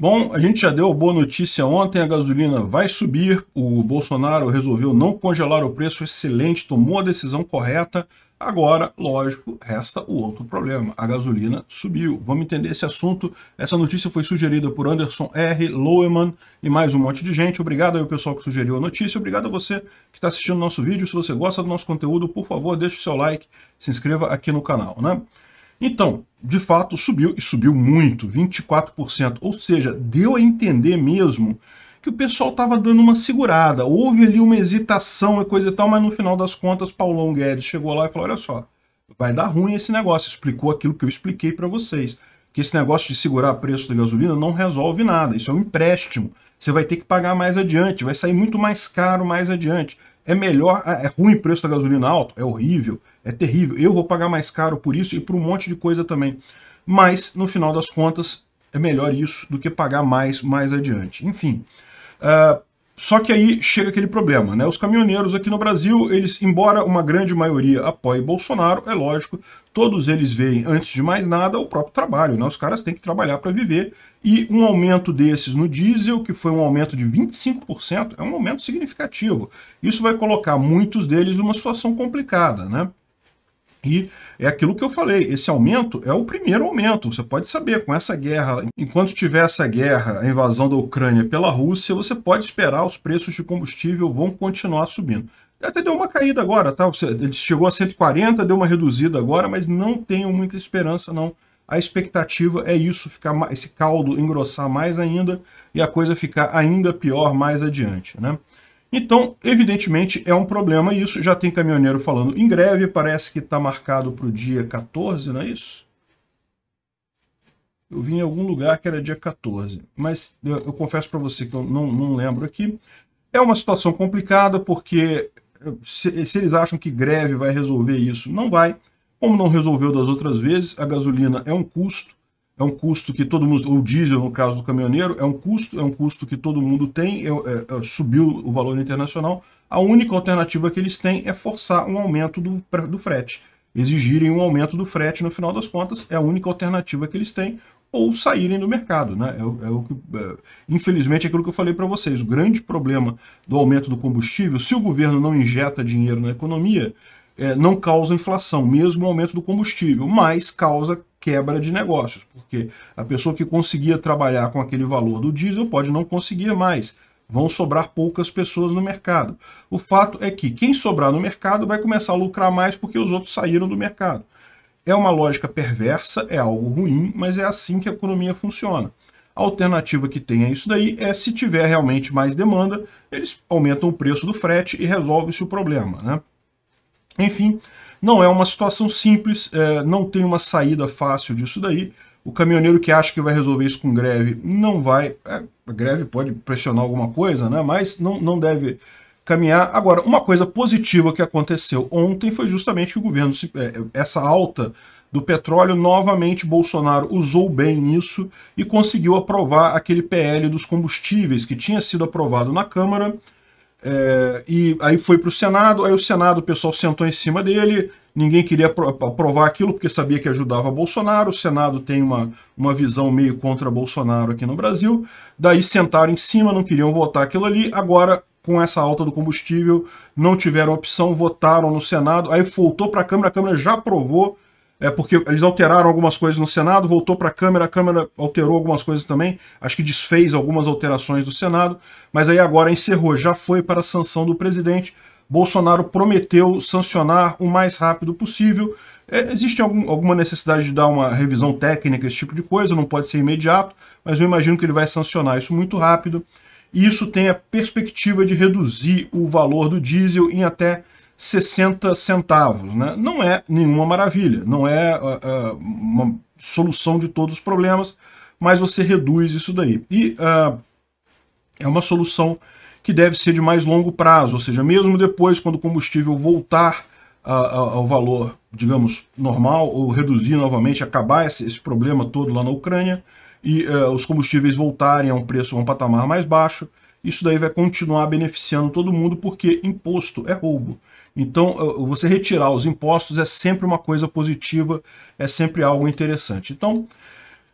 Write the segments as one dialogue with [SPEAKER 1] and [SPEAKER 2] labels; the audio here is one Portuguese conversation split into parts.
[SPEAKER 1] Bom, a gente já deu boa notícia ontem, a gasolina vai subir, o Bolsonaro resolveu não congelar o preço, excelente, tomou a decisão correta. Agora, lógico, resta o outro problema, a gasolina subiu. Vamos entender esse assunto. Essa notícia foi sugerida por Anderson R. Loeman e mais um monte de gente. Obrigado aí ao pessoal que sugeriu a notícia, obrigado a você que está assistindo nosso vídeo. Se você gosta do nosso conteúdo, por favor, deixe o seu like, se inscreva aqui no canal, né? Então, de fato, subiu e subiu muito, 24%. Ou seja, deu a entender mesmo que o pessoal estava dando uma segurada. Houve ali uma hesitação e coisa e tal, mas no final das contas, Paulão Guedes chegou lá e falou: olha só, vai dar ruim esse negócio. Explicou aquilo que eu expliquei para vocês. Que esse negócio de segurar o preço da gasolina não resolve nada. Isso é um empréstimo. Você vai ter que pagar mais adiante, vai sair muito mais caro mais adiante. É melhor, é, é ruim o preço da gasolina alto, é horrível, é terrível. Eu vou pagar mais caro por isso e por um monte de coisa também. Mas, no final das contas, é melhor isso do que pagar mais mais adiante. Enfim, uh, só que aí chega aquele problema, né? Os caminhoneiros aqui no Brasil, eles, embora uma grande maioria apoie Bolsonaro, é lógico, todos eles veem, antes de mais nada, o próprio trabalho, né? Os caras têm que trabalhar para viver. E um aumento desses no diesel, que foi um aumento de 25%, é um aumento significativo. Isso vai colocar muitos deles numa situação complicada, né? E é aquilo que eu falei, esse aumento é o primeiro aumento. Você pode saber, com essa guerra, enquanto tiver essa guerra, a invasão da Ucrânia pela Rússia, você pode esperar os preços de combustível vão continuar subindo. Até deu uma caída agora, tá? Ele chegou a 140, deu uma reduzida agora, mas não tenho muita esperança, não. A expectativa é isso, ficar esse caldo engrossar mais ainda e a coisa ficar ainda pior mais adiante, né? Então, evidentemente, é um problema isso. Já tem caminhoneiro falando em greve, parece que está marcado para o dia 14, não é isso? Eu vi em algum lugar que era dia 14, mas eu, eu confesso para você que eu não, não lembro aqui. É uma situação complicada, porque eh, se, se eles acham que greve vai resolver isso, não vai. Como não resolveu das outras vezes, a gasolina é um custo, é um custo que todo mundo, o diesel no caso do caminhoneiro, é um custo, é um custo que todo mundo tem, é, é, é subiu o valor internacional, a única alternativa que eles têm é forçar um aumento do, do frete, exigirem um aumento do frete no final das contas, é a única alternativa que eles têm, ou saírem do mercado. Né? É, é o que, é, infelizmente, é aquilo que eu falei para vocês, o grande problema do aumento do combustível, se o governo não injeta dinheiro na economia, é, não causa inflação, mesmo o aumento do combustível, mas causa quebra de negócios, porque a pessoa que conseguia trabalhar com aquele valor do diesel pode não conseguir mais. Vão sobrar poucas pessoas no mercado. O fato é que quem sobrar no mercado vai começar a lucrar mais porque os outros saíram do mercado. É uma lógica perversa, é algo ruim, mas é assim que a economia funciona. A alternativa que tem a isso daí é se tiver realmente mais demanda, eles aumentam o preço do frete e resolve-se o problema. Né? Enfim, não é uma situação simples, é, não tem uma saída fácil disso daí. O caminhoneiro que acha que vai resolver isso com greve não vai. É, a greve pode pressionar alguma coisa, né? mas não, não deve caminhar. Agora, uma coisa positiva que aconteceu ontem foi justamente que o governo, é, é, essa alta do petróleo, novamente Bolsonaro usou bem isso e conseguiu aprovar aquele PL dos combustíveis que tinha sido aprovado na Câmara é, e aí foi para o Senado, aí o Senado o pessoal sentou em cima dele, ninguém queria aprovar aquilo porque sabia que ajudava Bolsonaro, o Senado tem uma, uma visão meio contra Bolsonaro aqui no Brasil, daí sentaram em cima, não queriam votar aquilo ali, agora com essa alta do combustível, não tiveram opção, votaram no Senado, aí voltou para a Câmara, a Câmara já aprovou é porque eles alteraram algumas coisas no Senado, voltou para a Câmara, a Câmara alterou algumas coisas também, acho que desfez algumas alterações do Senado, mas aí agora encerrou, já foi para a sanção do presidente. Bolsonaro prometeu sancionar o mais rápido possível. É, existe algum, alguma necessidade de dar uma revisão técnica, esse tipo de coisa, não pode ser imediato, mas eu imagino que ele vai sancionar isso muito rápido. E isso tem a perspectiva de reduzir o valor do diesel em até 60 centavos. Né? Não é nenhuma maravilha, não é uh, uh, uma solução de todos os problemas, mas você reduz isso daí. E uh, é uma solução que deve ser de mais longo prazo, ou seja, mesmo depois, quando o combustível voltar ao valor, digamos, normal, ou reduzir novamente, acabar esse, esse problema todo lá na Ucrânia, e os combustíveis voltarem a um preço, a um patamar mais baixo, isso daí vai continuar beneficiando todo mundo, porque imposto é roubo. Então, você retirar os impostos é sempre uma coisa positiva, é sempre algo interessante. Então,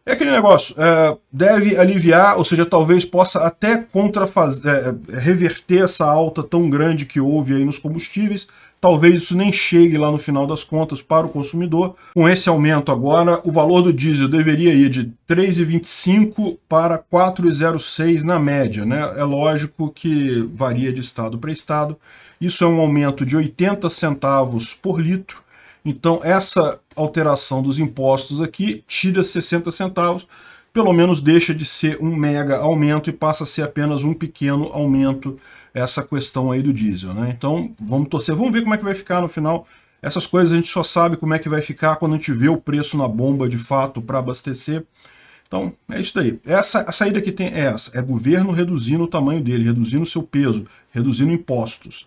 [SPEAKER 1] é aquele negócio, é, deve aliviar, ou seja, talvez possa até contrafazer, é, é, reverter essa alta tão grande que houve aí nos combustíveis, talvez isso nem chegue lá no final das contas para o consumidor. Com esse aumento agora, o valor do diesel deveria ir de 3,25 para 4,06 na média, né? É lógico que varia de estado para estado, isso é um aumento de 80 centavos por litro. Então essa alteração dos impostos aqui tira 60 centavos, pelo menos deixa de ser um mega aumento e passa a ser apenas um pequeno aumento essa questão aí do diesel. Né? Então vamos torcer, vamos ver como é que vai ficar no final. Essas coisas a gente só sabe como é que vai ficar quando a gente vê o preço na bomba de fato para abastecer. Então, é isso daí. Essa, a saída que tem é essa, é governo reduzindo o tamanho dele, reduzindo o seu peso, reduzindo impostos.